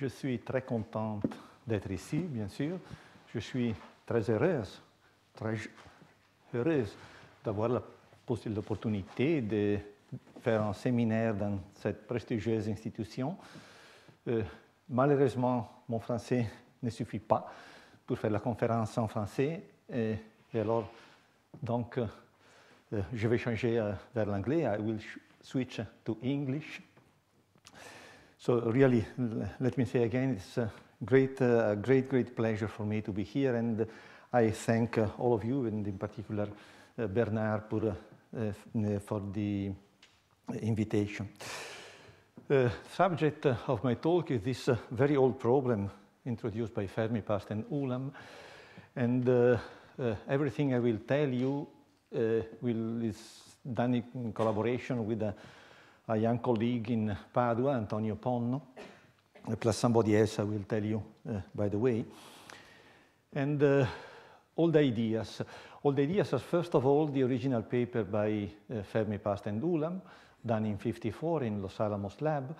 Je suis très contente d'être ici, bien sûr. Je suis très heureuse, très heureuse d'avoir l'opportunité de faire un séminaire dans cette prestigieuse institution. Euh, malheureusement, mon français ne suffit pas pour faire la conférence en français. Et, alors, donc, euh, je vais changer euh, vers l'anglais. I will switch to English. So really, let me say again, it's a great, uh, great, great pleasure for me to be here, and I thank uh, all of you, and in particular uh, Bernard uh, uh, for the invitation. The uh, subject of my talk is this very old problem introduced by Fermi-Past and Ulam, and everything I will tell you will is done in collaboration with a a young colleague in Padua, Antonio Ponno, plus somebody else I will tell you, uh, by the way. And uh, eh, all the ideas. All the ideas are, first of all, the original paper by uh, Fermi, Past, and Ulam, done in 54 in Los Alamos lab.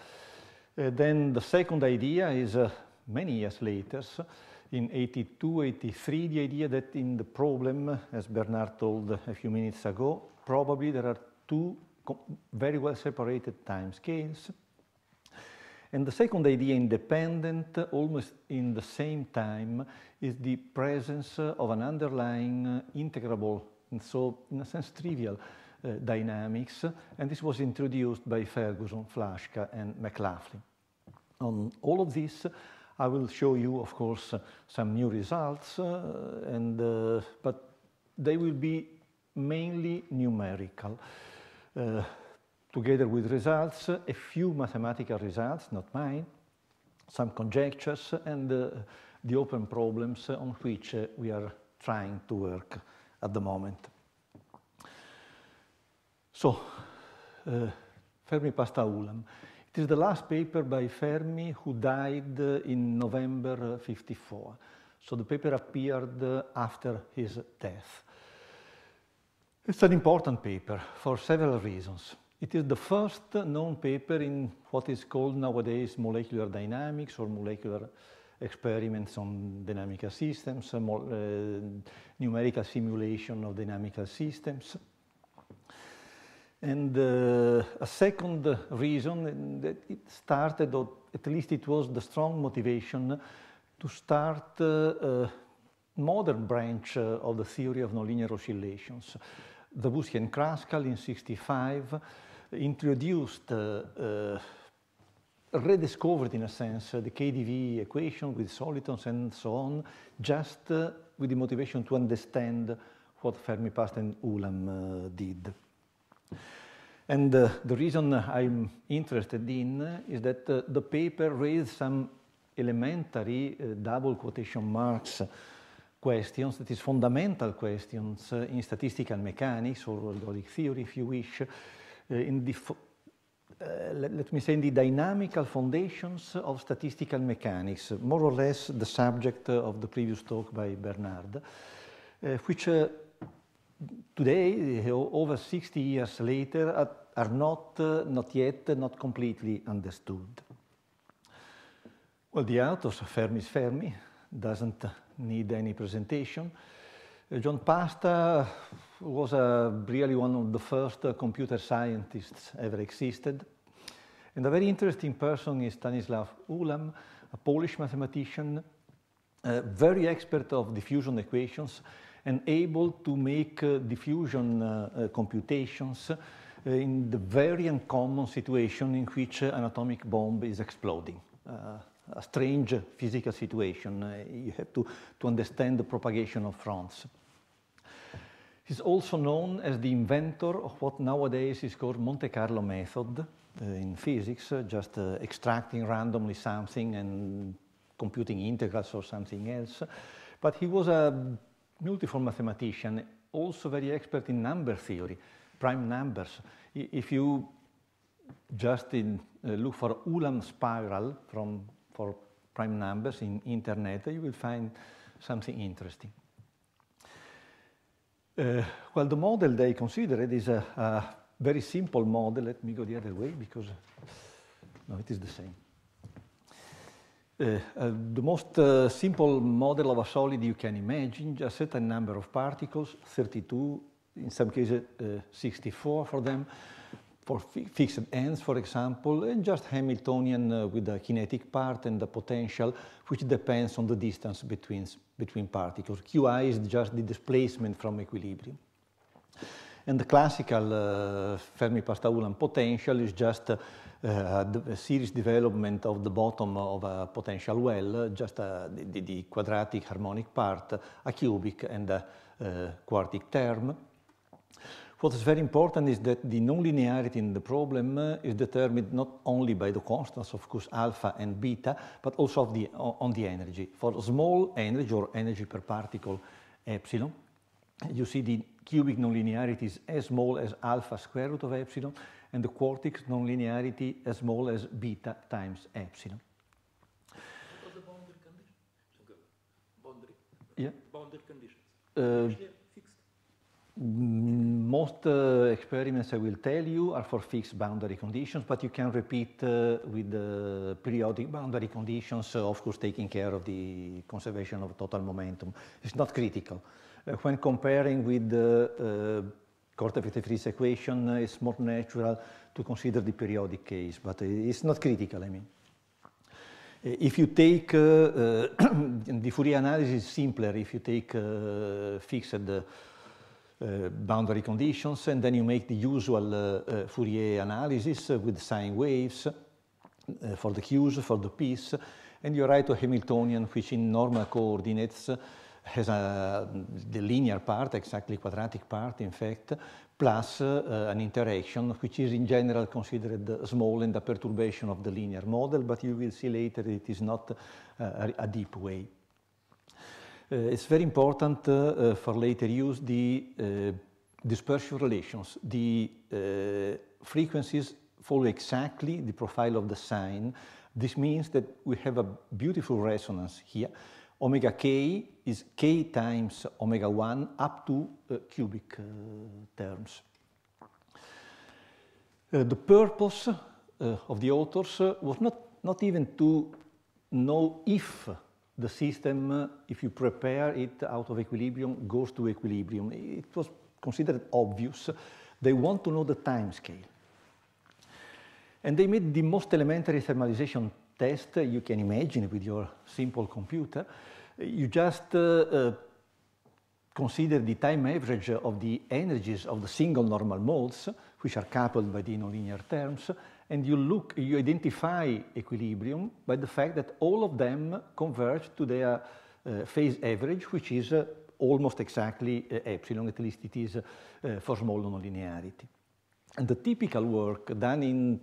then the second idea is many years later, in 82, 83, the idea that in the problem, as Bernard told a few minutes ago, probably there are two very well separated time scales. And the second idea, independent, almost in the same time, is the presence of an underlying uh, integrable, and so in a sense trivial, uh, dynamics, and this was introduced by Ferguson, Flashka, and McLaughlin. On all of this, I will show you, of course, some new results, uh, and, uh, but they will be mainly numerical. Uh, together with results, a few mathematical results, not mine, some conjectures, and uh, the open problems on which uh, we are trying to work at the moment. So, uh, Fermi pasta ulam. It is the last paper by Fermi who died uh, in November 54. So the paper appeared after his death. It's an important paper for several reasons. It is the first known paper in what is called nowadays molecular dynamics or molecular experiments on dynamical systems, uh, uh numerical simulation of dynamical systems. And uh, a second reason uh, that it started, or at least it was the strong motivation to start uh, uh modern branch uh, of the theory of nonlinear oscillations. The and Kraskal in 65 introduced, uh, rediscovered in a sense, the KdV equation with solitons and so on, just uh, with the motivation to understand what Fermi Past and Ulam uh, did. And uh, the reason I'm interested in is that uh, the paper raised some elementary double quotation marks questions, that is fundamental questions eh, in statistical mechanics or ergodic theory, if you wish, eh, in the uh, let, let, me say, in the dynamical foundations of statistical mechanics, more or less the subject uh, of the previous talk by Bernard, uh, which today, over 60 years later, are, are not, not yet, not completely understood. Well, the art of Fermi, doesn't need any presentation. Uh, John Pasta was uh, really one of the first uh, computer scientists ever existed. And a very interesting person is Stanislav Ulam, a Polish mathematician, very expert of diffusion equations, and able to make uh, diffusion uh, uh, computations in the very uncommon situation in which an atomic bomb is exploding a strange physical situation. Uh, you have to, to understand the propagation of France. He's also known as the inventor of what nowadays is called Monte Carlo method uh, in physics, uh, just uh, extracting randomly something and computing integrals or something else. But he was a multiform mathematician, also very expert in number theory, prime numbers. I if you just in, uh, look for Ulam spiral from for prime numbers in internet, you will find something interesting. Uh, well, the model they considered is a, a, very simple model. Let me go the other way because, no, it is the same. Uh, uh, the most uh, simple model of a solid you can imagine, a certain number of particles, 32, in some cases uh, 64 for them, for fi fixed ends, for example, and just Hamiltonian uh, with the kinetic part and the potential, which depends on the distance between, between particles. Qi is just the displacement from equilibrium. And the classical uh, fermi ulam potential is just uh, a series development of the bottom of a potential well, uh, just uh, the, the, quadratic harmonic part, uh, a cubic and a quartic term. What is very important is that the nonlinearity in the problem uh, is determined not only by the constants, of course, alpha and beta, but also the, on the energy. For small energy or energy per particle epsilon, you see the cubic nonlinearity is as small as alpha square root of epsilon, and the quartic nonlinearity as small as beta times epsilon. What are the boundary conditions? Yeah. Boundary uh, conditions. Uh, most uh, experiments I will tell you are for fixed boundary conditions, but you can repeat uh, with the uh, periodic boundary conditions, uh, of course taking care of the conservation of total momentum. It's not critical. Uh, when comparing with the uh, Korte-Vitefries equation, it's more natural to consider the periodic case, but it's not critical, I mean. If you take the Fourier analysis, simpler if you take fixed uh, boundary conditions, and then you make the usual uh, uh Fourier analysis with sine waves uh, for the Qs, for the Ps, and you write a Hamiltonian which in normal coordinates has a, the linear part, exactly quadratic part, in fact, plus uh, an interaction, which is in general considered small and a perturbation of the linear model, but you will see later it is not uh, a deep way. Eh, it's very important eh, eh, for later use the dispersion relations. The frequencies follow exactly the profile of the sign. This means that we have a beautiful resonance here. Omega k is k times omega 1 up to cubic terms. the purpose of the authors was not, not even to know if the system, if you prepare it out of equilibrium, goes to equilibrium. It was considered obvious. They want to know the time scale. And they made the most elementary thermalization test you can imagine with your simple computer. You just uh, uh, consider the time average of the energies of the single normal modes, which are coupled by the nonlinear terms, and you look, you identify equilibrium by the fact that all of them converge to their uh, phase average, which is uh, almost exactly uh, epsilon, at least it is uh, for small nonlinearity. And the typical work done in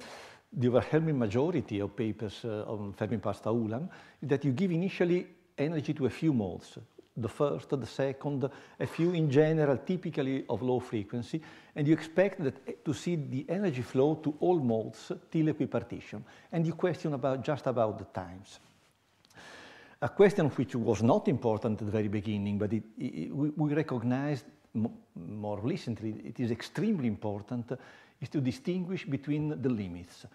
the overwhelming majority of papers uh, on Fermi pasta Ulam is that you give initially energy to a few modes, the first, the second, a few in general, typically of low frequency, and you expect that, eh, to see the energy flow to all modes till equipartition. And you question about just about the times. A question which was not important at the very beginning, but it, it, we, we recognized more recently, it is extremely important, uh, is to distinguish between the limits.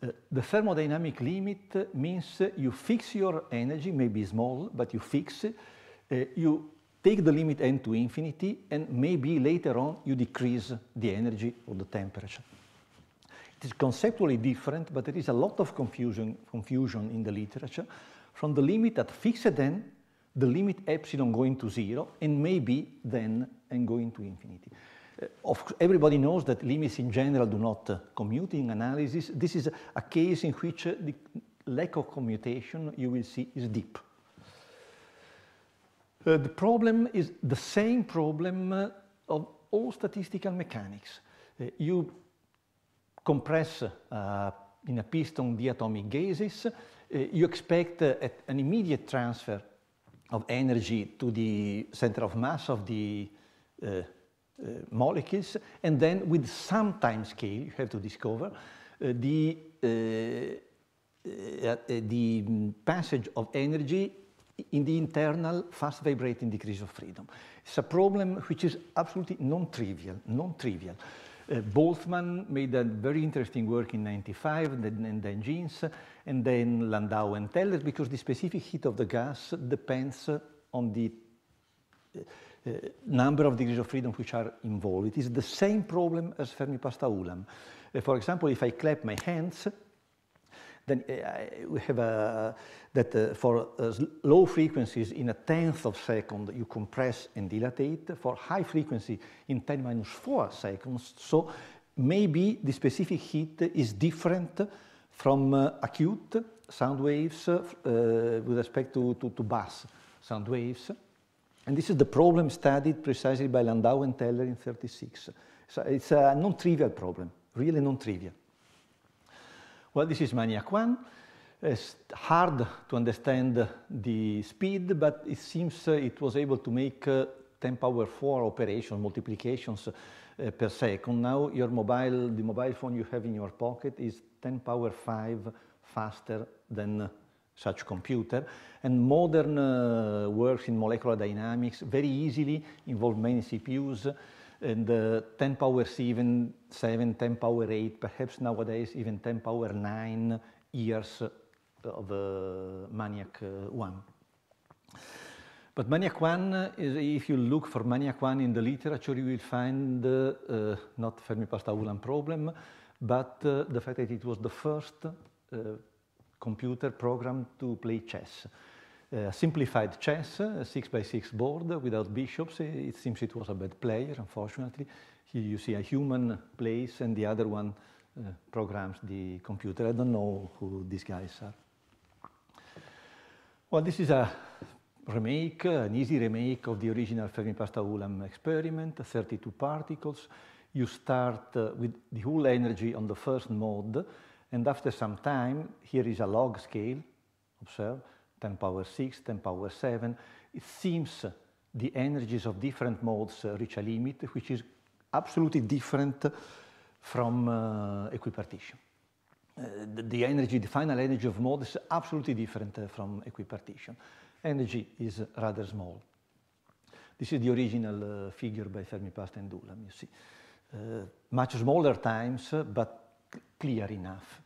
Uh, the thermodynamic limit means uh, you fix your energy, maybe small, but you fix it, Eh, you take the limit n to infinity, and maybe later on you decrease the energy or the temperature. It is conceptually different, but there is a lot of confusion, confusion in the literature from the limit at fixed n, the limit epsilon going to zero, and maybe then n going to infinity. Uh, of, everybody knows that limits in general do not uh, commute in analysis. This is a, a case in which uh, the lack of commutation you will see is deep. Uh, the problem is the same problem uh, of all statistical mechanics. Uh, you compress uh, in a piston the atomic gases, uh, you expect an immediate transfer of energy to the center of mass of the molecules, and then with some time scale, you have to discover, the, the passage of energy in the internal fast vibrating degrees of freedom. It's a problem which is absolutely non-trivial, non-trivial. Uh, Boltzmann made a very interesting work in 95, and then, Jeans, and then Landau and Teller, because the specific heat of the gas depends on the uh, uh number of degrees of freedom which are involved. It is the same problem as fermi pasta Uh, for example, if I clap my hands, then uh, we have a, that uh, for uh, low frequencies in a tenth of second you compress and dilatate. For high frequency in 10 minus 4 seconds, so maybe the specific heat is different from acute sound waves uh, with respect to, to, to bass sound waves. And this is the problem studied precisely by Landau and Teller in 36. So it's a non-trivial problem, really non-trivial. Well, this is Maniac 1. It's hard to understand the speed, but it seems uh, it was able to make uh, 10 power 4 operations, multiplications uh, per second. Now your mobile, the mobile phone you have in your pocket is 10 power 5 faster than uh, such computer. And modern uh, works in molecular dynamics very easily involve many CPUs and the 10 power 7, 7, 10 power 8, perhaps nowadays even 10 power 9 years of uh, Maniac uh, 1. But Maniac 1, is, if you look for Maniac 1 in the literature, you will find uh, not Fermi-Pasta-Ulam problem, but uh, the fact that it was the first uh, computer program to play chess a simplified chess, a six by six board without bishops. It seems it was a bad player, unfortunately. Here you see a human plays and the other one uh, programs the computer. I don't know who these guys are. Well, this is a remake, an easy remake of the original Fermi-Pasta-Ulam experiment, 32 particles. You start uh, with the whole energy on the first mode, and after some time, here is a log scale, observe, 10 power 6, 10 power 7. It seems uh, the energies of different modes uh, reach a limit, which is absolutely different from uh, equipartition. Uh, the, the, energy, the final energy of mode is absolutely different uh, from equipartition. Energy is rather small. This is the original uh, figure by fermi Pasta, and Dulam, you see. much smaller times, but clear enough.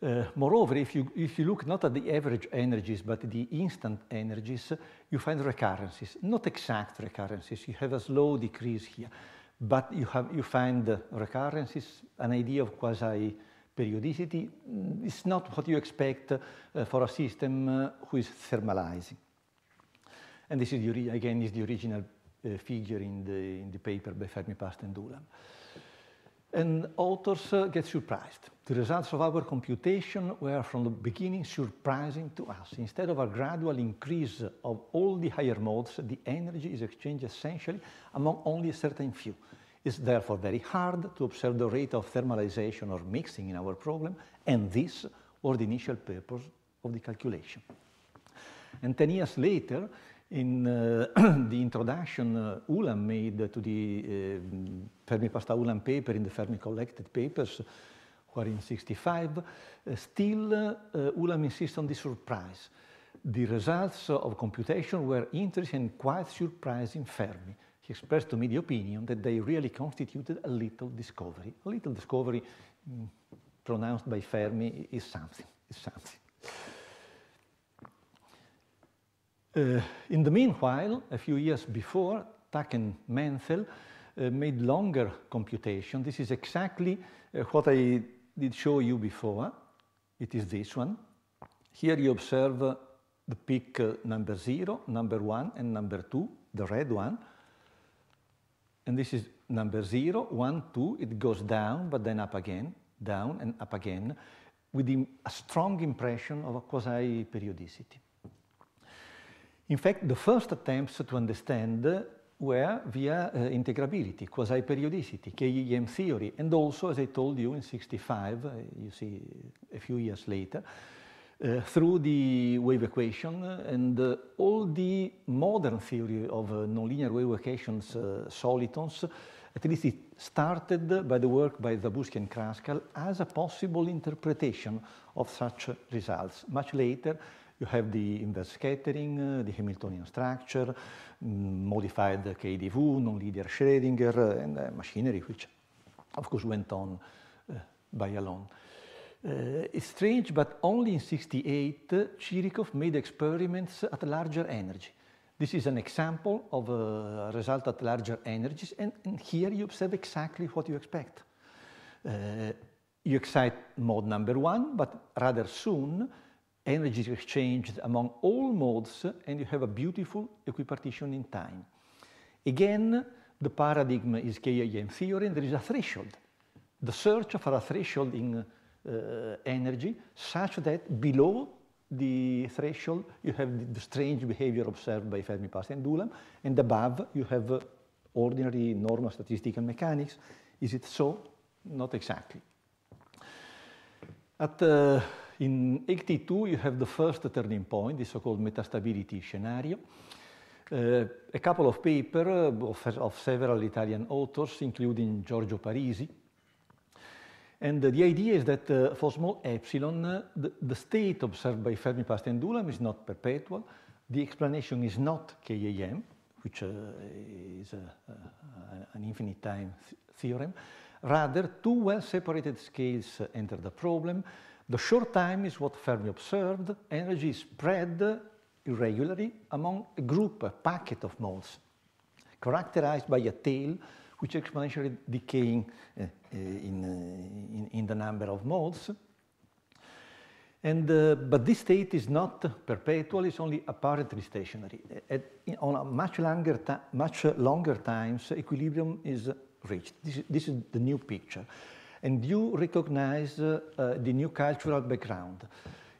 Uh, moreover, if you, if you look not at the average energies, but the instant energies, you find recurrences, not exact recurrences. You have a slow decrease here, but you, have, you find recurrences, an idea of quasi periodicity. Mm, it's not what you expect uh, for a system uh, who is thermalizing. And this is, the, again, is the original figure in the, in the paper by Fermi, Past, and Ulam and authors uh, get surprised. The results of our computation were from the beginning surprising to us. Instead of a gradual increase of all the higher modes, the energy is exchanged essentially among only a certain few. It's therefore very hard to observe the rate of thermalization or mixing in our problem, and this was the initial purpose of the calculation. And 10 years later, in uh, the introduction uh, Ulam made to the uh, Fermi-Pastaulan paper in the Fermi-collected papers, who are in 65, eh, still eh, Ulam insists on the surprise. The results of computation were interesting and quite surprising Fermi. He expressed to me the opinion that they really constituted a little discovery. A little discovery mm, pronounced by Fermi is something, is something. Uh, in the meanwhile, a few years before, Tack and Menzel uh, made longer computation. This is exactly uh, what I did show you before. It is this one. Here you observe uh, the peak number zero, number one, and number two, the red one. And this is number zero, one, two. It goes down, but then up again, down and up again, with a strong impression of a quasi-periodicity. In fact, the first attempts to understand were via uh, integrability, quasi-periodicity, KEM theory, and also, as I told you, in 65, uh, you see a few years later, uh, through the wave equation and all the modern theory of nonlinear wave equations, solitons, at least it started by the work by Zabuski and Kraskal as a possible interpretation of such results. Much later, you have the inverse scattering, uh, the Hamiltonian structure, mm, modified KDV, non-linear Schrödinger, uh, and uh, machinery, which of course went on by alone. Uh, it's strange, but only in 68, uh, Chirikov made experiments at larger energy. This is an example of a result at larger energies, and, and here you observe exactly what you expect. Uh, you excite mode number one, but rather soon energy is exchanged among all modes, and you have a beautiful equipartition in time. Again, the paradigm is KAM theory, and there is a threshold, the search for a threshold in uh, energy such that below the threshold you have the strange behavior observed by Fermi, Pasta, and Dulam, and above you have uh, ordinary normal statistical mechanics. Is it so? Not exactly. At uh, in ACT2, you have the first turning point, the so-called metastability scenario. Uh, a couple of papers uh, of, of, several Italian authors, including Giorgio Parisi. And uh, the idea is that uh, for small epsilon, uh, the, the, state observed by Fermi, Pasta, and Dulam is not perpetual. The explanation is not KAM, which is an infinite time th theorem. Rather, two well-separated scales enter the problem, the short time is what Fermi observed. Energy is spread irregularly among a group, a packet of modes, characterized by a tail which exponentially decaying uh, in, uh, in, in, the number of modes. And, uh, but this state is not perpetual, it's only apparently stationary. At, on a much longer, much longer times, equilibrium is reached. This this is the new picture and you recognize uh, uh, the new cultural background.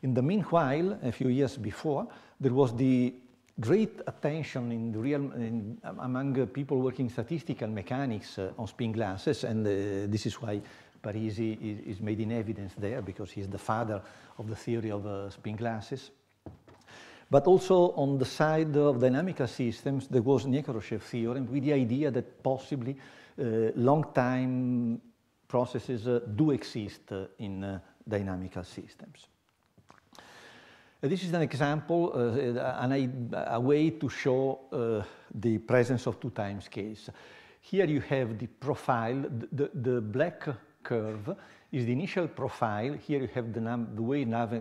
In the meanwhile, a few years before, there was the great attention in the real, in, among people working statistical mechanics uh, on spin glasses, and this is why Parisi is, is, made in evidence there because he's the father of the theory of uh, spin glasses. But also on the side of dynamical systems, there was Niekoroshev theorem with the idea that possibly uh, long time processes uh, do exist uh, in uh, dynamical systems. This is an example, and a way to show the presence of two time scales. Here you have the profile, the, the black curve is the initial profile. Here you have the, the, wave, nav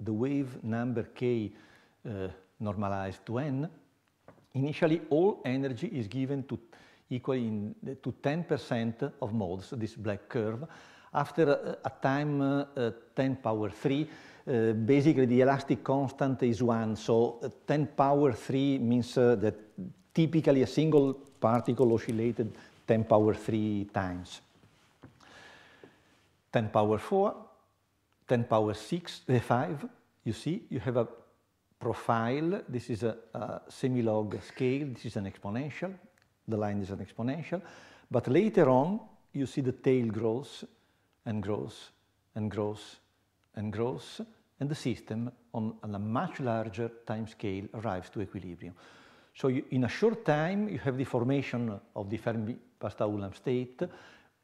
the wave number k uh, normalized to n. Initially, all energy is given to equal to 10% of modes, this black curve. After a time uh, uh, 10 power 3, uh, basically the elastic constant is 1, so uh, 10 power 3 means uh, that typically a single particle oscillated 10 power 3 times. 10 power 4, 10 power 6, uh, 5, you see, you have a profile, this is a, a log scale, this is an exponential, the line is an exponential. But later on, you see the tail grows and grows and grows and grows, and the system on, on a much larger time scale arrives to equilibrium. So you, in a short time, you have the formation of the Fermi-Pasta-Ulam state.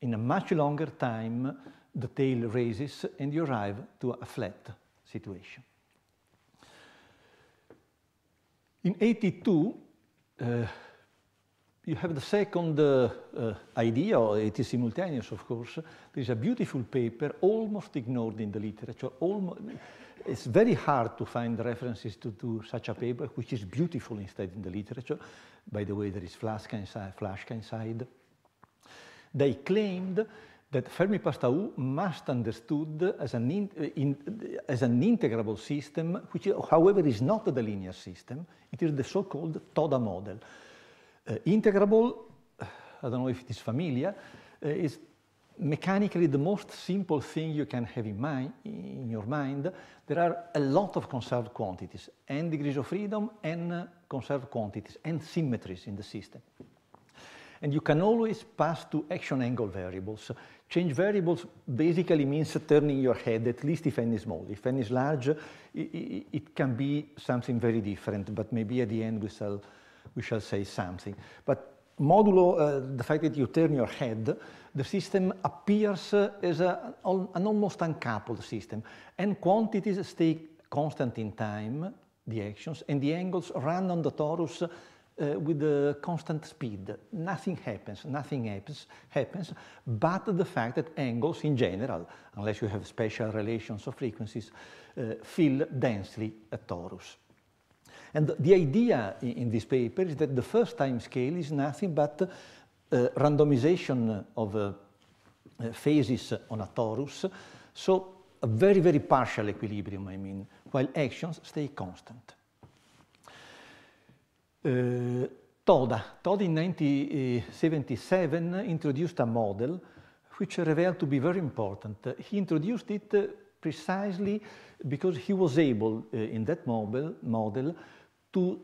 In a much longer time, the tail raises and you arrive to a flat situation. In 82, uh, you have the second uh, uh, idea, or it is simultaneous, of course. There is a beautiful paper, almost ignored in the literature. Almost, it's very hard to find references to, to, such a paper, which is beautiful instead in the literature. By the way, there is Flaska inside. Flashka inside. They claimed that Fermi Pastou must understood as an, in, in, as an integrable system, which, however, is not the linear system. It is the so-called TODA model. Eh, integrable, eh, I don't know if it is familiar, eh, is mechanically the most simple thing you can have in mind in your mind there are a lot of conserved quantities n degrees of freedom n conserved quantities and symmetries in the system and you can always pass to action angle variables change variables basically means turning your head at least if n is small if n is large it, can be something very different but maybe at the end we shall we shall say something. But modulo uh, the fact that you turn your head, the system appears uh, as a, an almost uncoupled system, and quantities stay constant in time, the actions, and the angles run on the torus uh, with a constant speed. Nothing happens, nothing happens, happens, but the fact that angles in general, unless you have special relations of frequencies, uh, fill densely a torus. And the idea in this paper is that the first time scale is nothing but uh, randomization of uh, uh, phases on a torus. So a very, very partial equilibrium, I mean, while actions stay constant. Uh, Toda. Toda in 1977 introduced a model which revealed to be very important. He introduced it precisely because he was able, uh, in that model, model to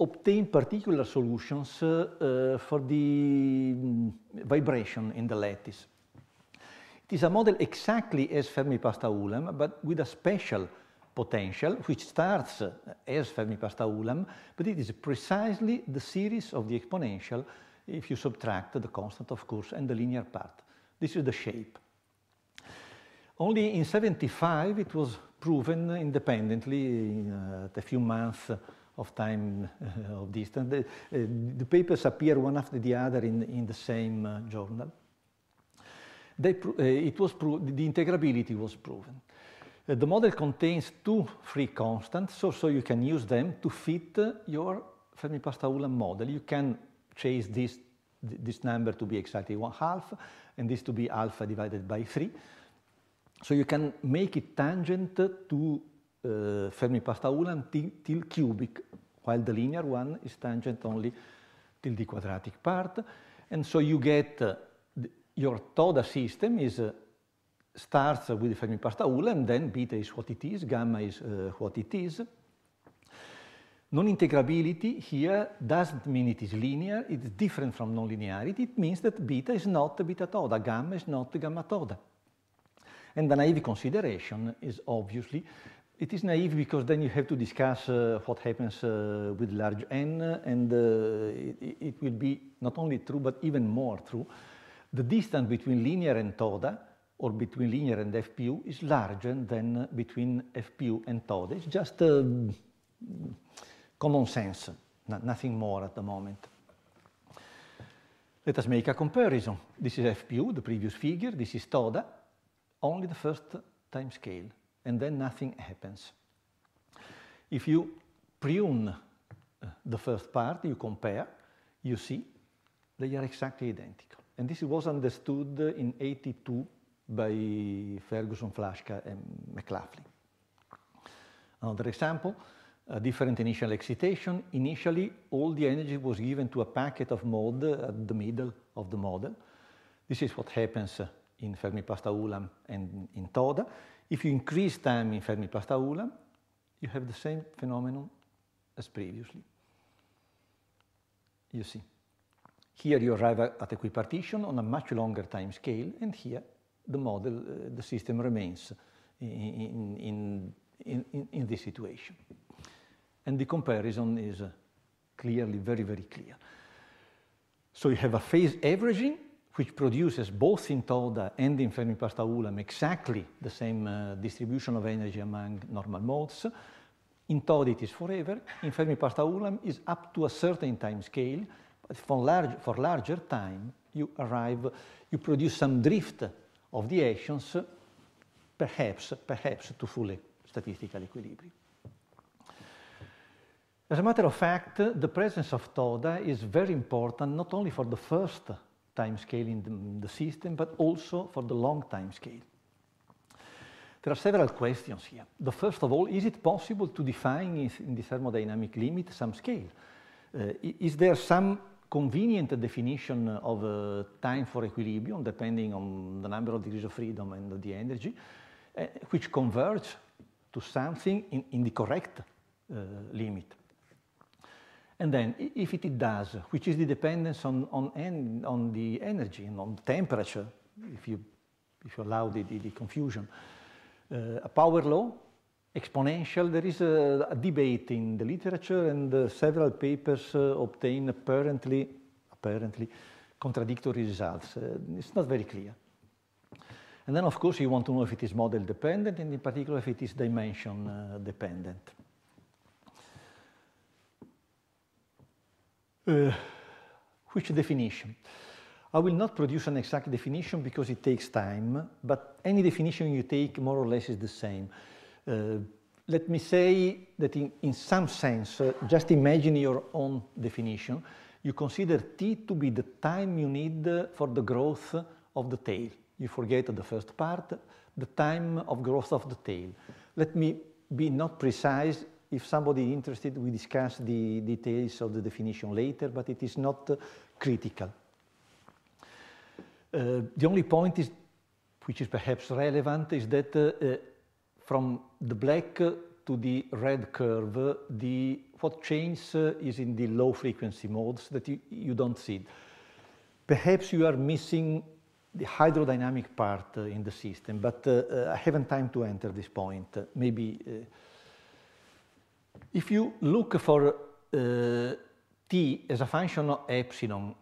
obtain particular solutions uh, for the mm, vibration in the lattice. It is a model exactly as Fermi-Pasta-Ulam, but with a special potential, which starts eh, as Fermi-Pasta-Ulam, but it is precisely the series of the exponential if you subtract the constant, of course, and the linear part. This is the shape. Only in 75 it was proven independently uh, a few months of time uh, of distance. The, uh, the, papers appear one after the other in, in the same uh, journal. They, it was the integrability was proven. the model contains two free constants, so, so you can use them to fit your fermi pasta ulam model. You can chase this, this number to be exactly one half, and this to be alpha divided by three. So you can make it tangent to uh, Fermi Pastaulan till, till cubic, while the linear one is tangent only till the quadratic part. And so you get uh, your Toda system is uh, starts with the Fermi pasta and then beta is what it is, gamma is eh, what it is. Non-integrability here doesn't mean it is linear, it's different from nonlinearity. It means that beta is not beta toda, gamma is not gamma toda. And the naive consideration is obviously it is naive because then you have to discuss uh, what happens uh, with large n, and uh, it, it, will be not only true, but even more true. The distance between linear and TODA, or between linear and FPU, is larger than between FPU and TODA. It's just uh, common sense, nothing more at the moment. Let us make a comparison. This is FPU, the previous figure. This is TODA, only the first time scale and then nothing happens. If you prune uh, the first part, you compare, you see they are exactly identical. And this was understood in 82 by Ferguson, Flaschka, and McLaughlin. Another example, a different initial excitation. Initially, all the energy was given to a packet of mode at the middle of the model. This is what happens in Fermi-Pasta-Ulam and in TODA. If you increase time in fermi ulam you have the same phenomenon as previously. You see, here you arrive at equipartition on a much longer time scale, and here the model, uh, the system remains in, in, in, in, this situation. And the comparison is uh, clearly very, very clear. So you have a phase averaging which produces both in Toda and in Fermi-Pasta-Ulam exactly the same uh, distribution of energy among normal modes. In Toda it is forever. In Fermi-Pasta-Ulam is up to a certain time scale. But for, large, for larger time, you arrive, you produce some drift of the actions, perhaps, perhaps to full statistical equilibrium. As a matter of fact, the presence of Toda is very important not only for the first time scale in the, the system, but also for the long time scale. There are several questions here. The first of all, is it possible to define in the thermodynamic limit some scale? Uh, is there some convenient definition of uh, time for equilibrium depending on the number of degrees of freedom and the energy, uh, which converge to something in, in the correct uh, limit? And then if it does, which is the dependence on, on, en on the energy and on temperature, if you, if you allow the, the, the confusion, uh, a power law, exponential, there is a, a debate in the literature and uh, several papers uh, obtain apparently, apparently contradictory results. Uh, it's not very clear. And then of course you want to know if it is model dependent and in particular if it is dimension uh, dependent. uh, which definition? I will not produce an exact definition because it takes time, but any definition you take more or less is the same. Uh, let me say that in, in some sense, uh, just imagine your own definition. You consider t to be the time you need for the growth of the tail. You forget the first part, the time of growth of the tail. Let me be not precise if somebody is interested, we discuss the details of the definition later, but it is not uh, critical. Uh, the only point is, which is perhaps relevant, is that uh, uh, from the black to the red curve, the, what changes is in the low frequency modes that you, you don't see. Perhaps you are missing the hydrodynamic part uh, in the system, but uh, uh, I haven't time to enter this point. maybe if you look for uh, t as a function of epsilon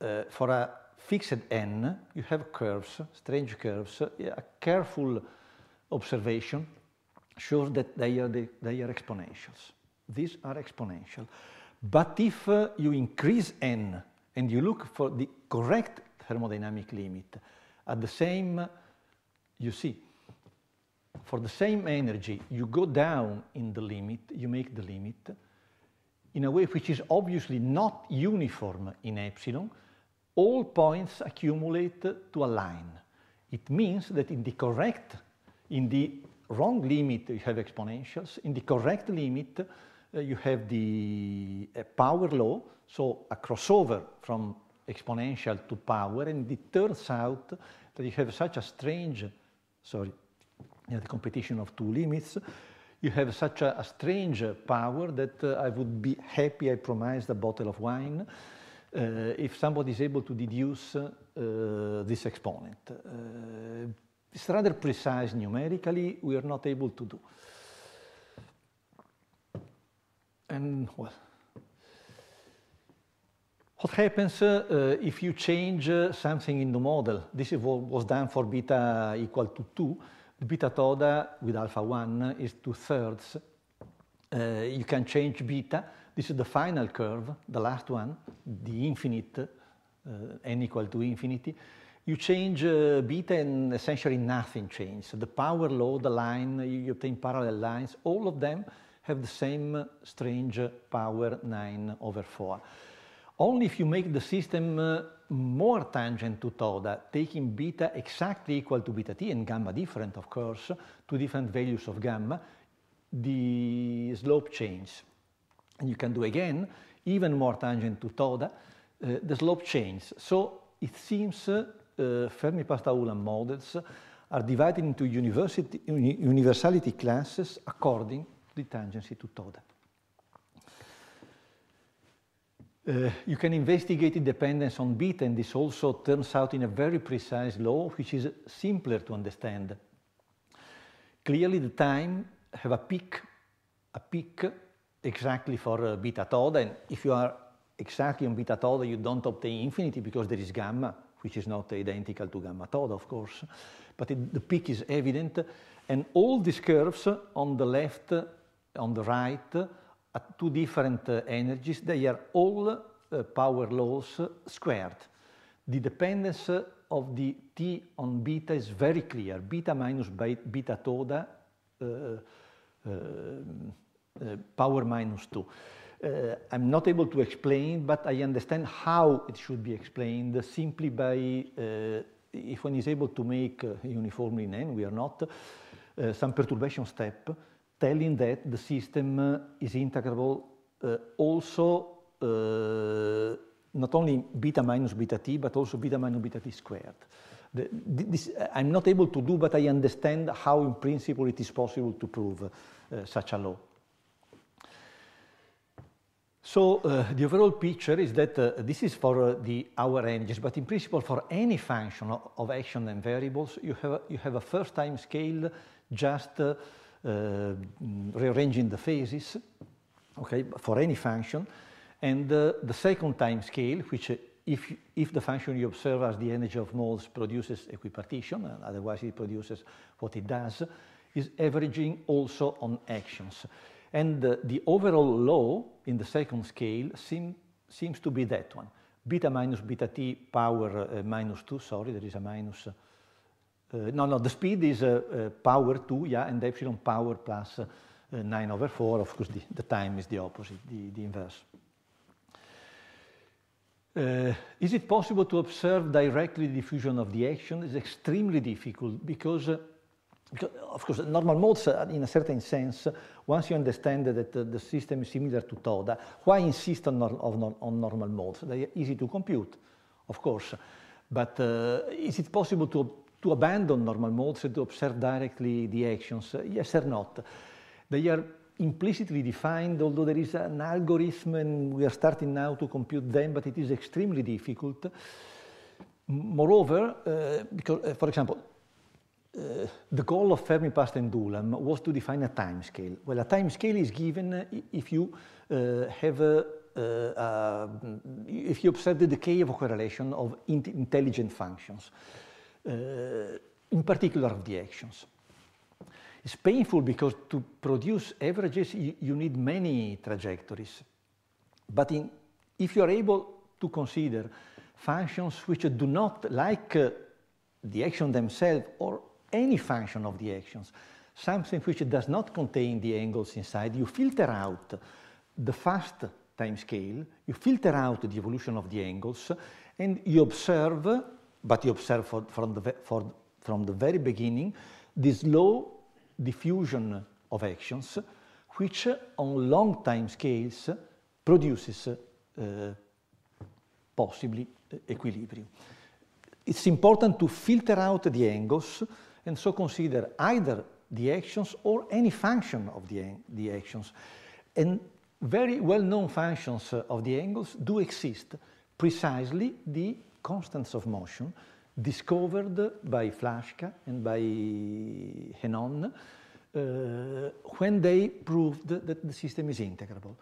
uh, for a fixed n, you have curves, strange curves, a careful observation shows that they are, the, they are exponentials. These are exponential. But if uh, you increase n and you look for the correct thermodynamic limit, at the same, you see, for the same energy, you go down in the limit, you make the limit, in a way which is obviously not uniform in epsilon, all points accumulate to a line. It means that in the correct, in the wrong limit, you have exponentials. In the correct limit, uh, you have the uh, power law, so a crossover from exponential to power, and it turns out that you have such a strange, sorry, the competition of two limits. You have such a, a strange power that uh, I would be happy I promised a bottle of wine uh, if somebody is able to deduce uh, this exponent. it's rather precise numerically, we are not able to do. And well, what happens uh, if you change uh, something in the model? This is what was done for beta equal to 2 beta toda with alpha 1 is two-thirds. Uh, you can change beta. This is the final curve, the last one, the infinite, uh, n equal to infinity. You change uh, beta and essentially nothing changes. The power law, the line, you obtain parallel lines, all of them have the same strange power 9 over 4. Only if you make the system uh, more tangent to Toda, taking beta exactly equal to beta t and gamma different, of course, to different values of gamma, the slope changes. And you can do again, even more tangent to Toda, uh, the slope changes. So it seems uh, uh fermi ulam models are divided into uni universality classes according to the tangency to Toda. Eh, you can investigate dependence on beta, and this also turns out in a very precise law, which is simpler to understand. Clearly, the time have a peak, a peak exactly for uh, eh, beta toda, and if you are exactly on beta toda, you don't obtain infinity because there is gamma, which is not identical to gamma toda, of course, but it, the peak is evident, and all these curves on the left, on the right, at two different uh, energies, they are all uh, power laws squared. The dependence of the T on beta is very clear. Beta minus beta toda, uh, uh, um, uh, power minus 2. I'm not able to explain, but I understand how it should be explained simply by, if one is able to make uniformly N, we are not, some perturbation step telling that the system uh, is integrable uh, also uh, not only beta minus beta t, but also beta minus beta t squared. The, this, I'm not able to do, but I understand how in principle it is possible to prove uh, such a law. So uh, the overall picture is that uh, this is for the hour energies, but in principle for any function of, of action and variables, you have, a, you have a first time scale just uh, rearranging the phases okay, for any function. And uh, the second time scale, which uh, if, if the function you observe as the energy of moles produces equipartition, and uh, otherwise it produces what it does, is averaging also on actions. And uh, the overall law in the second scale seem, seems to be that one. Beta minus beta t power uh, minus 2, sorry, there is a minus uh, Eh, no, no, the speed is eh, eh, power 2, yeah, and epsilon power plus 9 over 4. Of course, the, the time is the opposite, the, the inverse. Uh, is it possible to observe directly the diffusion of the action? It's extremely difficult because, uh, because of course, normal modes, uh, in a certain sense, once you understand that the system is similar to TODA, why insist on, nor on normal modes? They are easy to compute, of course. But is it possible to to abandon normal modes and to observe directly the actions? yes or not? They are implicitly defined, although there is an algorithm and we are starting now to compute them, but it is extremely difficult. Moreover, uh, because, uh, for example, uh, the goal of Fermi, Pasta, and Dulam was to define a time scale. Well, a time scale is given if you uh, have uh, a, if you observe the decay of a correlation of intelligent functions. Eh, in particular of the actions. It's painful because to produce averages, you, you need many trajectories. But in, if you are able to consider functions which do not like uh, the action themselves or any function of the actions, something which does not contain the angles inside, you filter out the fast time scale, you filter out the evolution of the angles, and you observe but you observe for, from, the, for, from the very beginning this low diffusion of actions, which on long time scales produces uh, possibly uh, equilibrium. It's important to filter out the angles and so consider either the actions or any function of the, the actions. And very well-known functions of the angles do exist, precisely the constants of motion discovered by Flaschka and by Henon uh, when they proved that the system is integrable.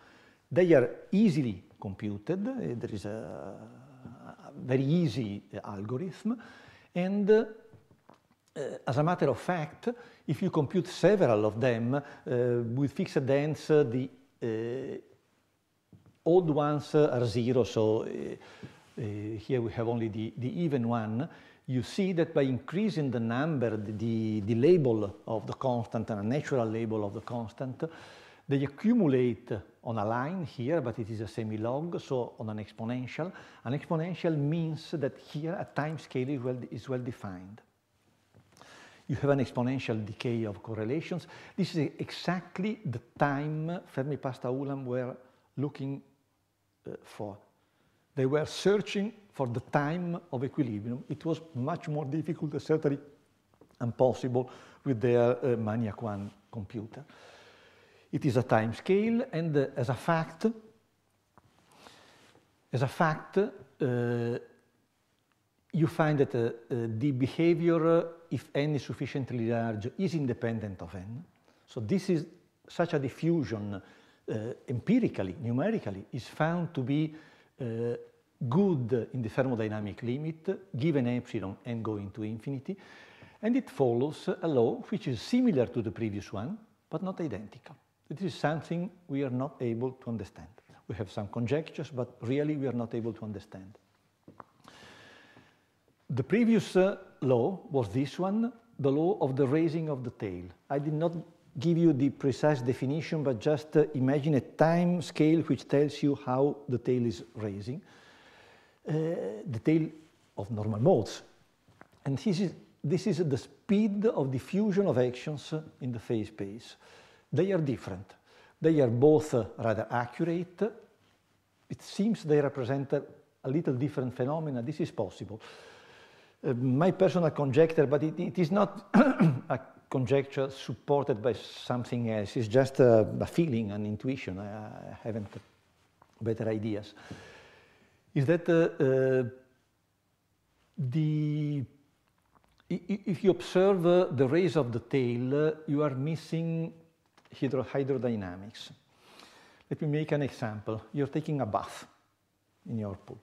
They are easily computed. Uh, there is a, a very easy algorithm. And uh, as a matter of fact, if you compute several of them uh, with fixed ends, uh, the uh, old ones are zero, so uh, here we have only the, the even one, you see that by increasing the number, the, the label of the constant and a natural label of the constant, they accumulate on a line here, but it is a semi-log, so on an exponential. An exponential means that here a time scale is well, is well defined. You have an exponential decay of correlations. This is exactly the time Fermi, Pasta, Ulam were looking uh, for. They were searching for the time of equilibrium. It was much more difficult, certainly impossible, with their uh, Maniac 1 computer. It is a time scale, and uh, as a fact, as a fact, uh, you find that uh, uh the behavior, uh, if n is sufficiently large, is independent of n. So this is such a diffusion uh, empirically, numerically, is found to be Eh, good in the thermodynamic limit given epsilon and going to infinity. And it follows a law which is similar to the previous one, but not identical. It is something we are not able to understand. We have some conjectures, but really we are not able to understand. The previous uh, law was this one, the law of the raising of the tail. I did not give you the precise definition, but just uh, imagine a time scale which tells you how the tail is raising, uh, the tail of normal modes. And this is, this is the speed of diffusion of actions in the phase space. They are different. They are both uh, rather accurate. It seems they represent a little different phenomena. This is possible. Uh, my personal conjecture, but it, it is not a conjecture supported by something else. It's just a, a feeling, an intuition. I, I haven't better ideas. Is that uh, uh, the if you observe uh, the rays of the tail, uh, you are missing hydro hydrodynamics. Let me make an example. You're taking a bath in your pool.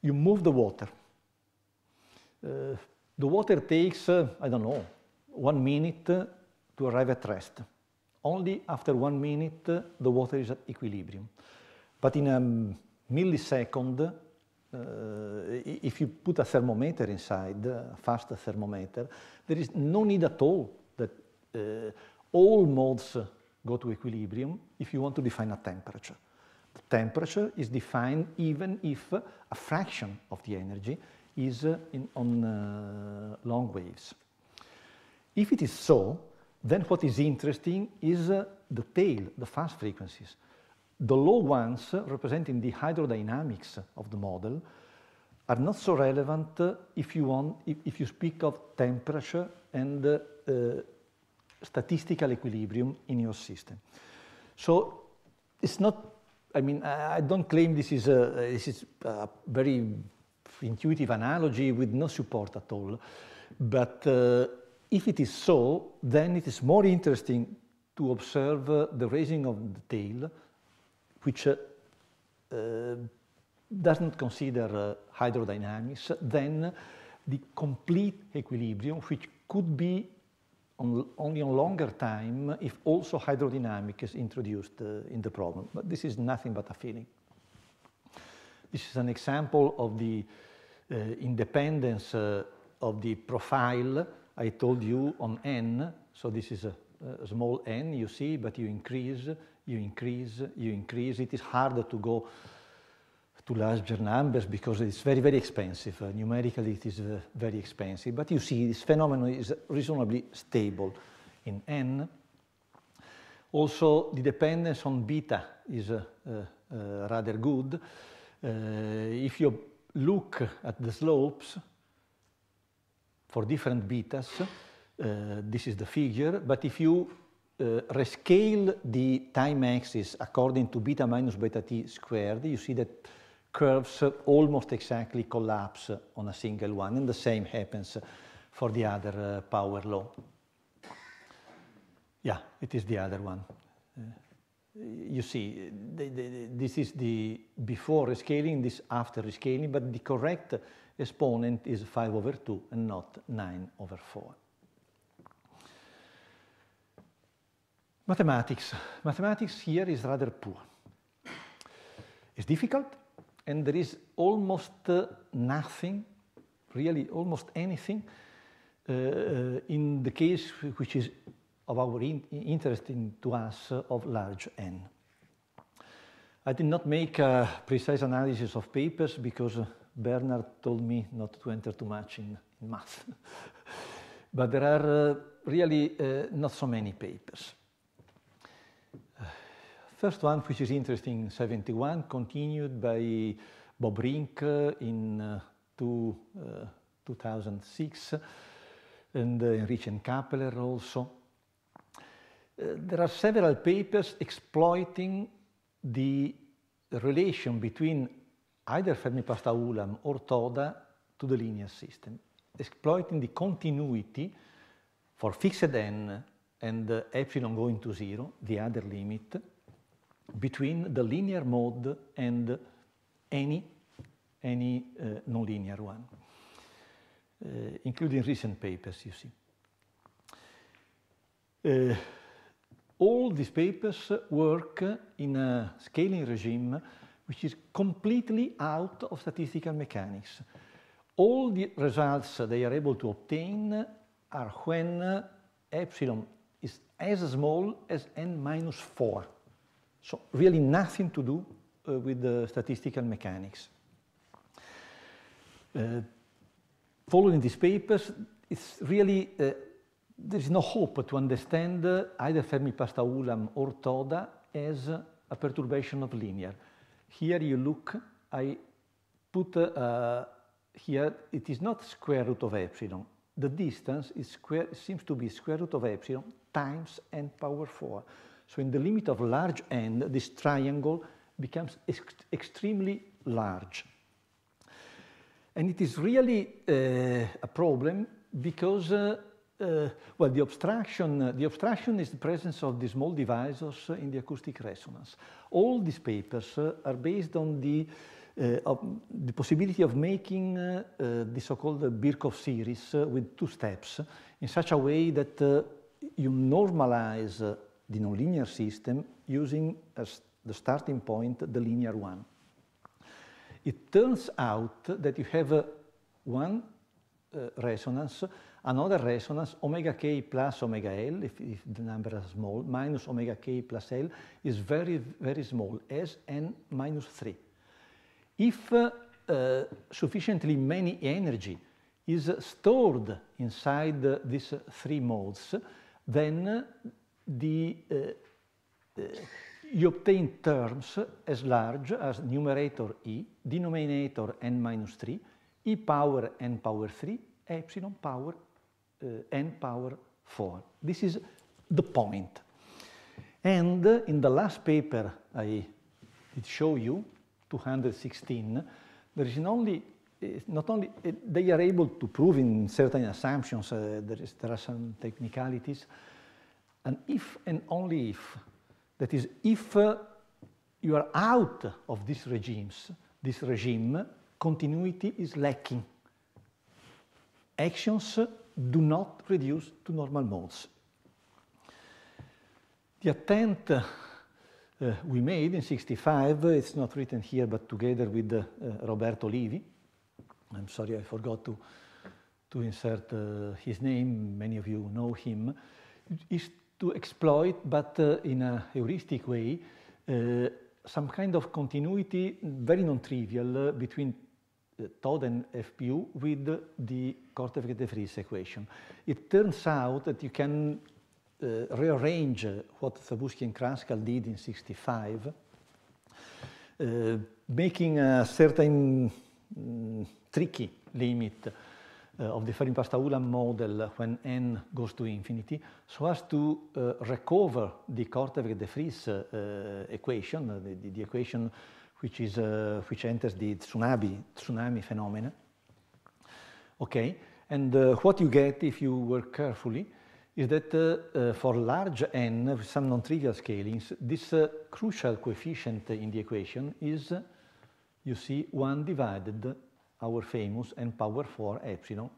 You move the water. Uh, the water takes, uh, I don't know, one minute to arrive at rest. Only after one minute, the water is at equilibrium. But in a millisecond, uh, if you put a thermometer inside, a fast thermometer, there is no need at all that uh, all modes go to equilibrium if you want to define a temperature. The temperature is defined even if a fraction of the energy is uh, in, on uh, long waves. If it is so, then what is interesting is uh, the tail, the fast frequencies. The low ones, uh, representing the hydrodynamics of the model, are not so relevant uh, if, you want, if, if, you speak of temperature and uh, uh, statistical equilibrium in your system. So it's not, I mean, I, I don't claim this is, a, this is a very intuitive analogy with no support at all, but uh, if it is so, then it is more interesting to observe uh, the raising of the tail, which uh, uh, doesn't consider uh, hydrodynamics, than the complete equilibrium, which could be on, only on longer time if also hydrodynamic is introduced uh, in the problem. But this is nothing but a feeling. This is an example of the uh, independence of the profile I told you on n, so this is a, a small n, you see, but you increase, you increase, you increase. It is hard to go to larger numbers because it's very, very expensive. Uh, numerically, it is uh, very expensive. But you see, this phenomenon is reasonably stable in n. Also, the dependence on beta is uh, uh, uh rather good. Uh, if you look at the slopes, for different betas. Uh, this is the figure, but if you uh, rescale the time axis according to beta minus beta t squared, you see that curves almost exactly collapse on a single one, and the same happens for the other uh, power law. Yeah, it is the other one. Uh, you see, the, the, this is the before rescaling, this after rescaling, but the correct exponent is 5 over 2 and not 9 over 4. Mathematics. Mathematics here is rather poor. It's difficult, and there is almost uh, nothing, really almost anything, uh, uh in the case which is of our in interest in, to us uh, of large n. I did not make a precise analysis of papers because uh, Bernard told me not to enter too much in, in math. but there are uh, really uh, not so many papers. Uh, first one, which is interesting, 71, continued by Bob Rink uh, in uh, two, 2006, and Enrich and Kappeler also. there are several papers exploiting the relation between either Fermi-Pasta Ulam or TODA to the linear system, exploiting the continuity for fixed n and uh, epsilon going to zero, the other limit, between the linear mode and any, any uh, nonlinear one, uh, including recent papers, you see. Uh, all these papers work in a scaling regime which is completely out of statistical mechanics. All the results they are able to obtain are when epsilon is as small as n minus 4. So really nothing to do uh, with the statistical mechanics. Uh, following these papers, it's really, uh, there's no hope to understand either Fermi-Pasta-Ulam or TODA as a perturbation of linear here you look, I put uh, here, it is not square root of epsilon. The distance is square, seems to be square root of epsilon times n power 4. So in the limit of large n, this triangle becomes ex extremely large. And it is really uh, a problem because uh, uh, well, the obstruction, uh, the obstruction is the presence of the small divisors in the acoustic resonance. All these papers uh, are based on the, uh, the possibility of making uh, uh, the so-called Birkhoff series with two steps in such a way that you normalize the nonlinear system using as the starting point the linear one. It turns out that you have one resonance Another resonance, omega k plus omega l, if, if the numbers are small, minus omega k plus l is very, very small, as n minus 3. If uh, uh, sufficiently many energy is stored inside uh, these three modes, then uh, the, uh, uh, you obtain terms as large as numerator e, denominator n minus 3, e power n power 3, epsilon power uh, n power 4. This is the point. And in the last paper I did show you, 216, there is only, not only, uh, uh, they are able to prove in certain assumptions, uh, there, is, there are some technicalities, and if and only if. That is, if uh, you are out of these regimes, this regime, continuity is lacking. Actions do not reduce to normal modes. The attempt uh, we made in 65, it's not written here, but together with uh, Roberto Livi, I'm sorry I forgot to, to insert uh, his name, many of you know him, is to exploit, but uh, in a heuristic way, uh, some kind of continuity, very non-trivial, uh, between Eh, Todd and FPU with the Korteweg de Vries equation. It turns out that you can uh, rearrange what Zabuski and Kraskal did in 65, uh, making a certain um, tricky limit uh, of the Fermi-Pasta-Ulam model when n goes to infinity, so as to recover the Korteweg de Vries equation, the, the, the equation which, is, uh, which enters the tsunami, tsunami phenomena. Okay, and uh, what you get if you work carefully is that uh, uh for large n, with some non-trivial scalings, this uh, crucial coefficient in the equation is, you see, 1 divided our famous n power 4 epsilon,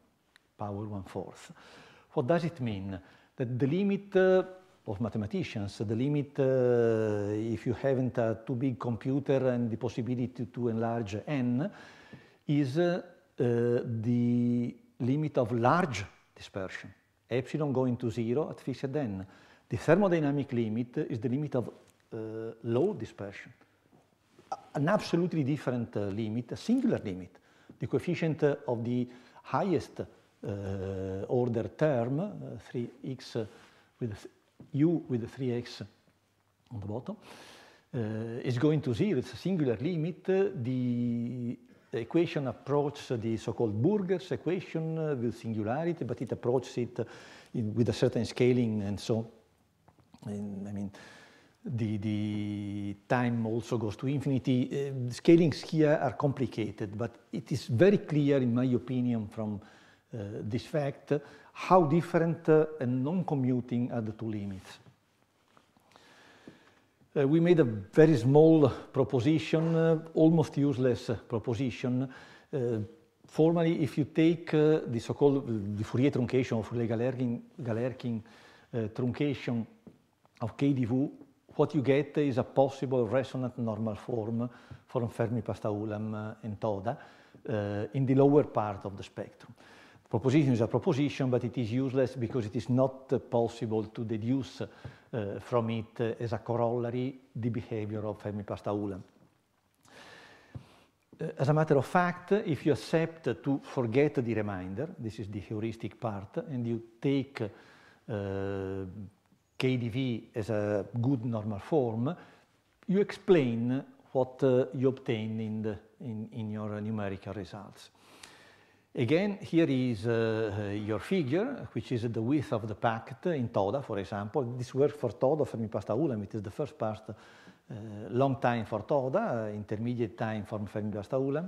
power 1 fourth. What does it mean? That the limit uh, of mathematicians. The limit, uh, if you haven't a too big computer and the possibility to enlarge n, is uh, the limit of large dispersion, epsilon going to zero at fixed n. The thermodynamic limit is the limit of uh, low dispersion, an absolutely different uh, limit, a singular limit. The coefficient of the highest uh, order term, uh, 3x uh, with u with the 3x on the bottom uh, is going to zero. It's a singular limit. Uh, the equation approaches the so-called Burgers equation uh, with singularity, but it approaches it in, with a certain scaling, and so, in, I mean, the, the time also goes to infinity. Uh, scalings here are complicated, but it is very clear, in my opinion, from Eh, this fact, how different eh, and non-commuting are the two limits. Uh, we made a very small proposition, uh, almost useless proposition. Uh, formally, if you take the so-called the Fourier truncation or Fourier-Galerkin truncation of KdV, what you get is a possible resonant normal form from fermi pasta ulam and Toda in the lower part of the spectrum proposition is a proposition, but it is useless because it is not uh, possible to deduce uh, from it uh, as a corollary the behavior of Fermi Pastaulen. Uh, as a matter of fact, if you accept to forget the reminder, this is the heuristic part, and you take uh, KdV as a good normal form, you explain what uh, you obtain in, the, in, in your numerical results. Again, here is uh, uh, your figure, which is the width of the packet in Toda, for example. This works for Toda pasta, Ulam. It is the first part, uh, long time for Toda, uh, intermediate time for pasta, Ulam.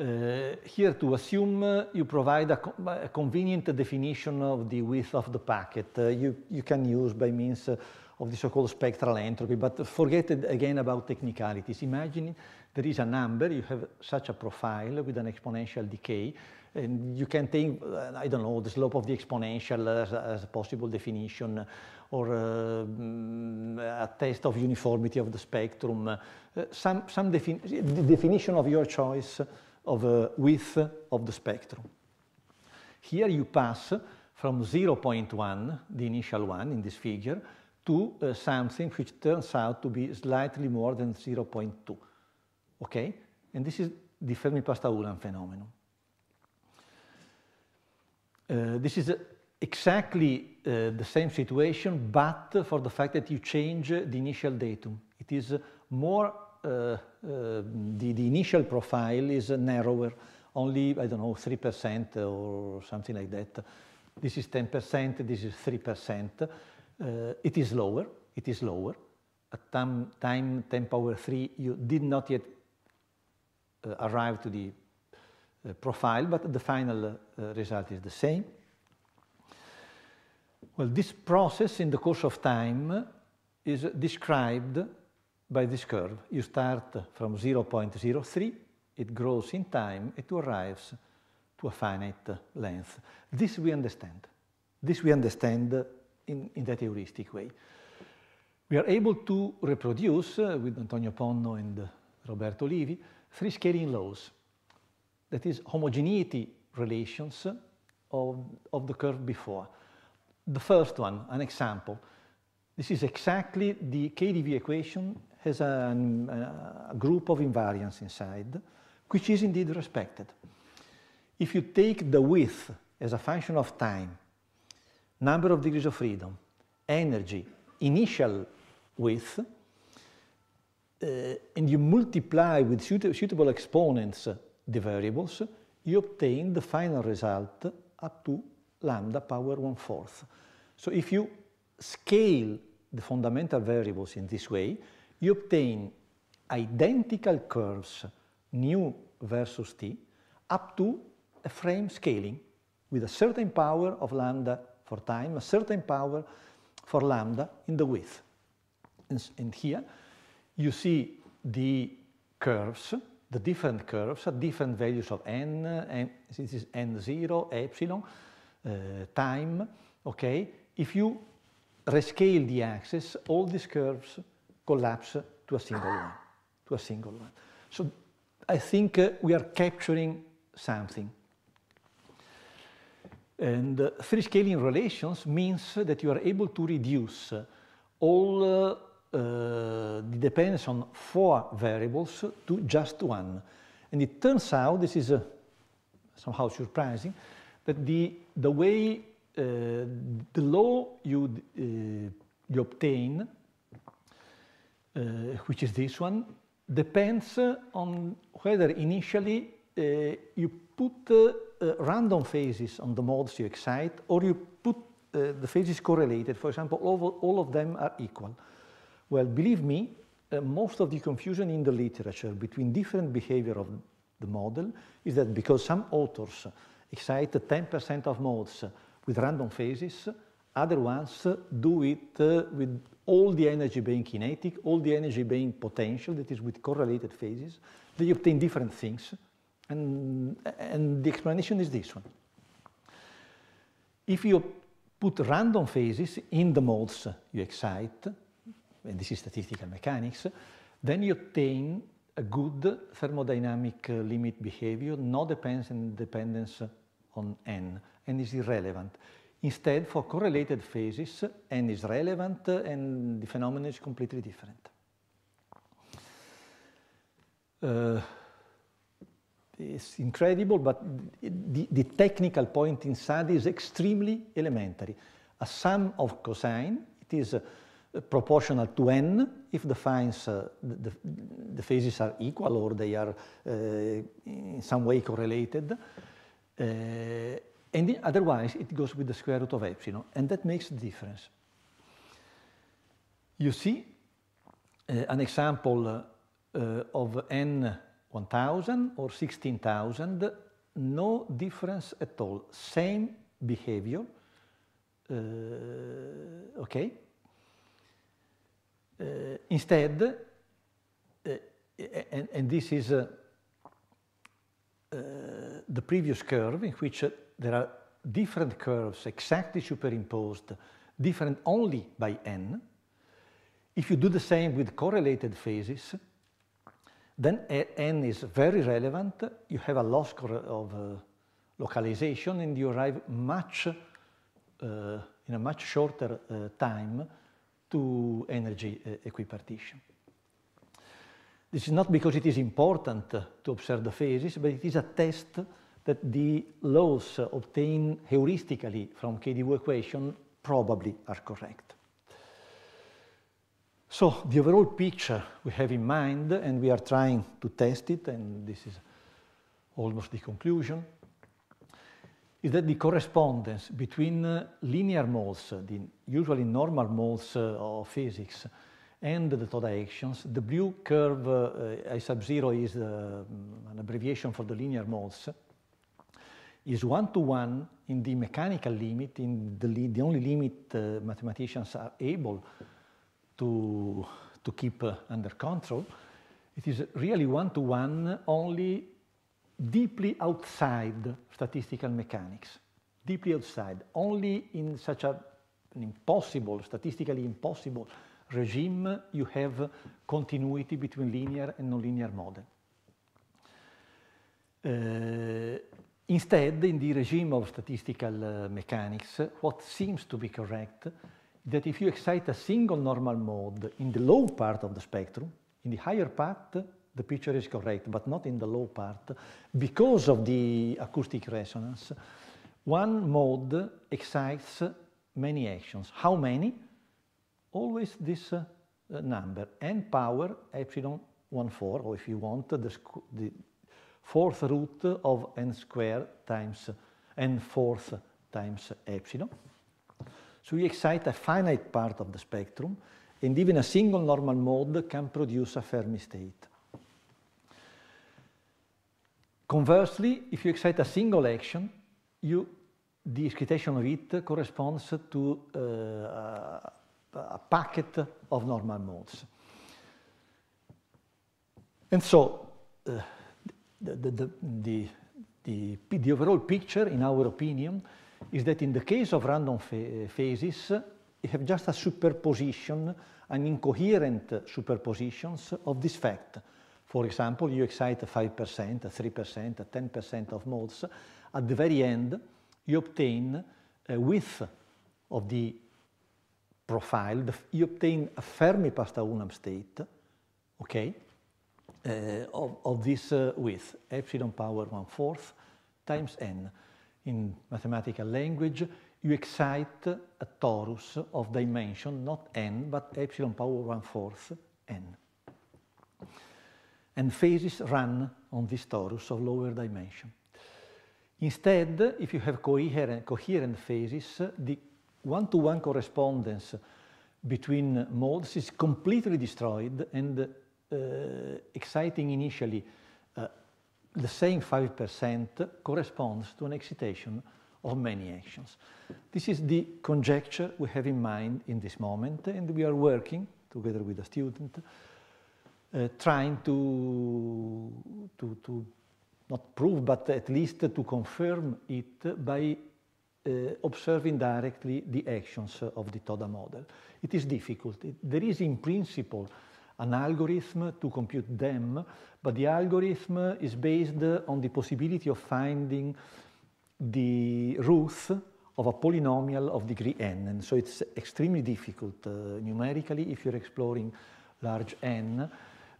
Uh, here, to assume, uh, you provide a, co a, convenient definition of the width of the packet. Uh, you, you can use by means of the so-called spectral entropy, but forget again about technicalities. Imagine there is a number, you have such a profile with an exponential decay, and you can take, uh, I don't know, the slope of the exponential as, as a possible definition, or uh, mm, a test of uniformity of the spectrum, uh, some, some defin the definition of your choice of a uh, width of the spectrum. Here you pass from 0.1, the initial one in this figure, to uh, something which turns out to be slightly more than 0.2. Okay? And this is the Fermi ulam phenomenon. Uh, this is uh, exactly uh, the same situation, but for the fact that you change uh, the initial datum. It is uh, more, uh, the, the initial profile is narrower, only, I don't know, 3% or something like that. This is 10%, this is 3%. it is lower, it is lower. At time, time 10 power 3, you did not yet uh, arrive to the uh, profile, but the final uh, result is the same. Well, this process in the course of time is described by this curve. You start from 0.03, it grows in time, it arrives to a finite length. This we understand. This we understand in, in that heuristic way. We are able to reproduce uh, with Antonio Ponno and Roberto Livi three scaling laws, that is homogeneity relations of, of the curve before. The first one, an example, this is exactly the KdV equation has uh, a group of invariants inside, which is indeed respected. If you take the width as a function of time, number of degrees of freedom, energy, initial width, Eh, and you multiply with suitable exponents the variables, you obtain the final result up to lambda power one-fourth. So if you scale the fundamental variables in this way, you obtain identical curves, nu versus t, up to a frame scaling with a certain power of lambda for time, a certain power for lambda in the width. And, and here, you see the curves, the different curves at different values of n, and this is n0, epsilon, uh, time, okay? If you rescale the axis, all these curves collapse to a single one, to a single one. So I think uh, we are capturing something. And uh, free scaling relations means that you are able to reduce all uh, Depends eh, the dependence on four variables to just one. And it turns out, this is uh, somehow surprising, that the, the way uh, the law you, you obtain, which is this one, depends on whether initially you put random phases on the modes you excite or you put the phases correlated. For example, all, all of them are equal. Well, believe me, uh, most of the confusion in the literature between different behavior of the model is that because some authors excite 10% of modes with random phases, other ones do it uh, with all the energy being kinetic, all the energy being potential, that is with correlated phases. They obtain different things, and, and the explanation is this one. If you put random phases in the modes you excite, and this is statistical mechanics, then you obtain a good thermodynamic uh, limit behavior, no dependence, dependence on n, n is irrelevant. Instead, for correlated phases, n is relevant uh, and the phenomenon is completely different. Uh, it's incredible, but the, the, technical point inside is extremely elementary. A sum of cosine, it is uh, proportional to n if the fines, uh, the, the, phases are equal or they are uh, in some way correlated. Uh, and otherwise, it goes with the square root of epsilon, and that makes the difference. You see uh, an example uh, of n 1000 or 16,000, no difference at all, same behavior, uh, okay? Eh, instead, eh, and, and, this is eh, the previous curve in which there are different curves exactly superimposed, different only by n. If you do the same with correlated phases, then n is very relevant. You have a loss of uh, localization and you arrive much uh, in a much shorter uh, time to energy eh, equipartition. This is not because it is important to observe the phases, but it is a test that the laws obtained heuristically from KDU equation probably are correct. So the overall picture we have in mind, and we are trying to test it, and this is almost the conclusion is that the correspondence between uh, linear modes, uh, the usually normal modes uh, of physics, and the total actions, the blue curve, uh, I sub zero is an abbreviation for the linear modes, is one-to-one in the mechanical limit, in the, li the only limit uh, mathematicians are able to, to keep uh, under control. It is really one to -one only deeply outside statistical mechanics, deeply outside. Only in such a, an impossible, statistically impossible regime, you have continuity between linear and nonlinear model. Uh, instead, in the regime of statistical uh, mechanics, what seems to be correct that if you excite a single normal mode in the low part of the spectrum, in the higher part, the picture is correct, but not in the low part, because of the acoustic resonance, one mode excites many actions. How many? Always this uh, number, n power epsilon 1 4, or if you want, the, the fourth root of n squared times n fourth times epsilon. So we excite a finite part of the spectrum, and even a single normal mode can produce a Fermi state. Conversely, if you excite a single action, you, the excitation of it corresponds to uh, a packet of normal modes. And so uh, the, the, the, the, the overall picture, in our opinion, is that in the case of random uh, phases, you have just a superposition, an incoherent superpositions of this fact. For example, you excite 5%, 3%, 10% of modes. At the very end, you obtain a uh, width of the profile, you obtain a Fermi pasta ulam state, okay, uh, of, of, this uh, width, epsilon power 1/4 times n. In mathematical language, you excite a torus of dimension, not n, but epsilon power 1/4 n and phases run on this torus of lower dimension. Instead, if you have coherent, coherent phases, the one-to-one -one correspondence between modes is completely destroyed and uh, exciting initially uh, the same 5% corresponds to an excitation of many actions. This is the conjecture we have in mind in this moment and we are working together with a student uh, trying to, to, to not prove, but at least to confirm it by uh, observing directly the actions of the TODA model. It is difficult. It, there is in principle an algorithm to compute them, but the algorithm is based on the possibility of finding the roots of a polynomial of degree n, and so it's extremely difficult uh, numerically if you're exploring large n.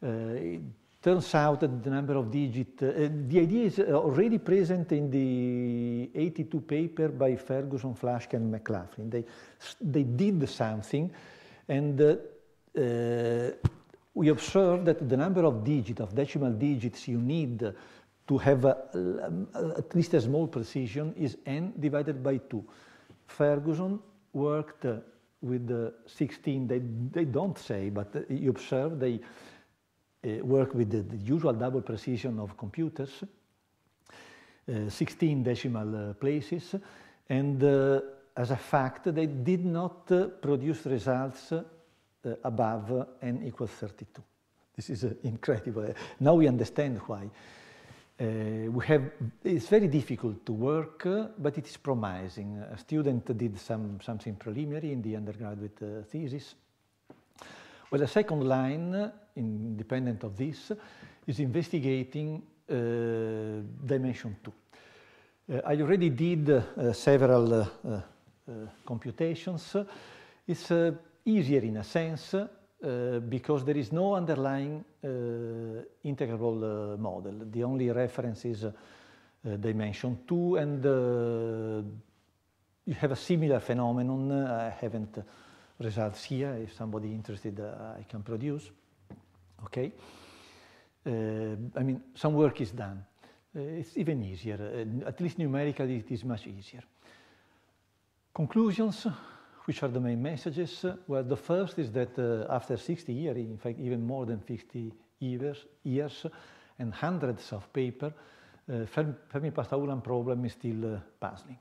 Uh, it turns out that the number of digits, uh, uh, the idea is already present in the 82 paper by Ferguson, Flaschke, and McLaughlin. They, they did something, and we observed that the number of digits, of decimal digits you need to have a, at least a small precision is n divided by 2. Ferguson worked with the 16, they, they don't say, but you observe they uh, work with the, the, usual double precision of computers, uh, 16 decimal uh, places, and as a fact, they did not produce results above n equals 32. This is incredible. Now we understand why. Uh, we have, it's very difficult to work, uh, but it is promising. A student did some, something preliminary in the undergraduate uh, thesis, well, the second line, independent of this, is investigating uh, dimension two. Uh, I already did uh, several uh, uh, computations. It's uh, easier in a sense because there is no underlying integrable model. The only reference is dimension two and you have a similar phenomenon. I haven't results here if somebody interested uh, I can produce. Okay. Uh, I mean, some work is done. Uh, it's even easier, uh, at least numerically it is much easier. Conclusions, which are the main messages? Uh, well, the first is that uh, after 60 years, in fact even more than 50 years, years and hundreds of papers, fermi ulam problem is still puzzling.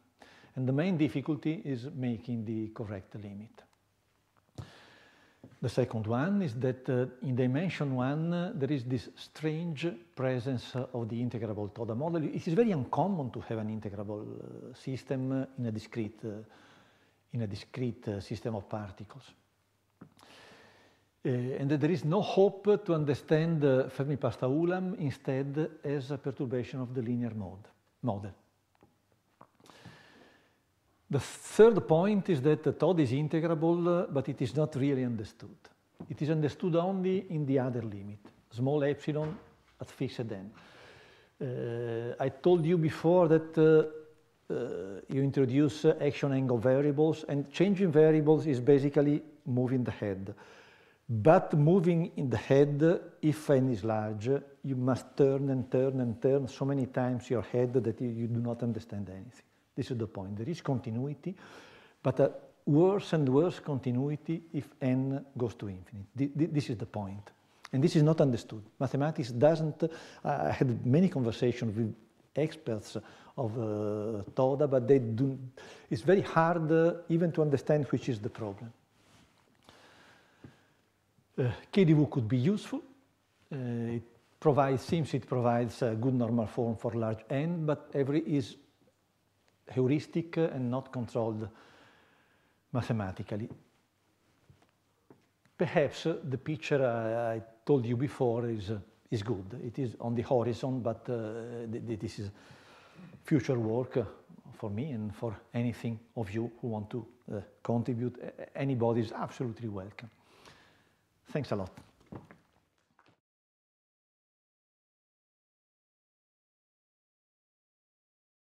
And the main difficulty is making the correct limit. The second one is that uh, in dimension one, uh, there is this strange presence uh, of the integrable Toda model. It is very uncommon to have an integrable uh, system uh, in a discrete, uh, in a discrete system of particles. and that there is no hope to understand Fermi-Pasta-Ulam instead as a perturbation of the linear mode, model. The third point is that the TOD is integrable, but it is not really understood. It is understood only in the other limit, small epsilon at fixed n. Uh, I told you before that uh, uh, you introduce action angle variables, and changing variables is basically moving the head. But moving in the head, if n is large, you must turn and turn and turn so many times your head that you, you do not understand anything. This is the point. There is continuity, but a worse and worse continuity if n goes to infinity. This is the point. And this is not understood. Mathematics doesn't, I had many conversations with experts of uh, Toda, but they do, it's very hard uh, even to understand which is the problem. Uh, KDV could be useful. Uh, it provides, seems it provides a good normal form for large n, but every is heuristic and not controlled mathematically. Perhaps the picture I, I told you before is, uh, is good. It is on the horizon, but uh, th this is future work uh, for me and for anything of you who want to uh, contribute. Anybody is absolutely welcome. Thanks a lot.